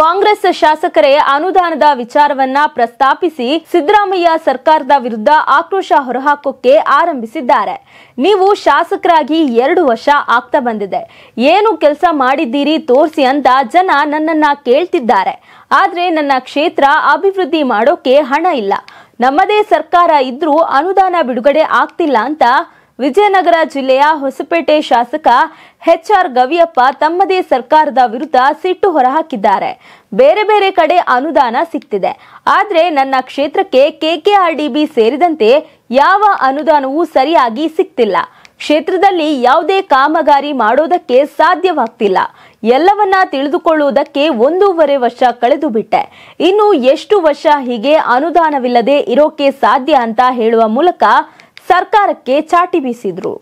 ಕಾಂಗ್ರೆಸ್ ಶಾಸಕರೇ ಅನುದಾನದ ವಿಚಾರವನ್ನ ಪ್ರಸ್ತಾಪಿಸಿ ಸಿದ್ದರಾಮಯ್ಯ ಸರ್ಕಾರದ ವಿರುದ್ಧ ಆಕ್ರೋಶ ಹೊರಹಾಕೋಕೆ ಆರಂಭಿಸಿದ್ದಾರೆ ನೀವು ಶಾಸಕರಾಗಿ ಎರಡು ವರ್ಷ ಆಗ್ತಾ ಬಂದಿದೆ ಏನು ಕೆಲಸ ಮಾಡಿದ್ದೀರಿ ತೋರಿಸಿ ಅಂತ ಜನ ನನ್ನನ್ನ ಕೇಳ್ತಿದ್ದಾರೆ ಆದ್ರೆ ನನ್ನ ಕ್ಷೇತ್ರ ಅಭಿವೃದ್ಧಿ ಮಾಡೋಕೆ ಹಣ ಇಲ್ಲ ನಮ್ಮದೇ ಸರ್ಕಾರ ಇದ್ರೂ ಅನುದಾನ ಬಿಡುಗಡೆ ಆಗ್ತಿಲ್ಲ ಅಂತ ವಿಜಯನಗರ ಜಿಲ್ಲೆಯ ಹೊಸಪೇಟೆ ಶಾಸಕ ಎಚ್ ಆರ್ ಗವಿಯಪ್ಪ ತಮ್ಮದೇ ಸರ್ಕಾರದ ವಿರುದ್ಧ ಸಿಟ್ಟು ಹೊರಹಾಕಿದ್ದಾರೆ ಬೇರೆ ಬೇರೆ ಕಡೆ ಅನುದಾನ ಸಿಕ್ತಿದೆ ಆದರೆ ನನ್ನ ಕ್ಷೇತ್ರಕ್ಕೆ ಕೆಕೆಆರ್ಡಿಬಿ ಸೇರಿದಂತೆ ಯಾವ ಅನುದಾನವೂ ಸರಿಯಾಗಿ ಸಿಕ್ತಿಲ್ಲ ಕ್ಷೇತ್ರದಲ್ಲಿ ಯಾವುದೇ ಕಾಮಗಾರಿ ಮಾಡೋದಕ್ಕೆ ಸಾಧ್ಯವಾಗ್ತಿಲ್ಲ ಎಲ್ಲವನ್ನ ತಿಳಿದುಕೊಳ್ಳುವುದಕ್ಕೆ ಒಂದೂವರೆ ವರ್ಷ ಕಳೆದು ಬಿಟ್ಟೆ ಇನ್ನು ಎಷ್ಟು ವರ್ಷ ಹೀಗೆ ಅನುದಾನವಿಲ್ಲದೆ ಇರೋಕೆ ಸಾಧ್ಯ ಅಂತ ಹೇಳುವ ಮೂಲಕ ಸರ್ಕಾರಕ್ಕೆ ಚಾಟಿ ಬೀಸಿದ್ರು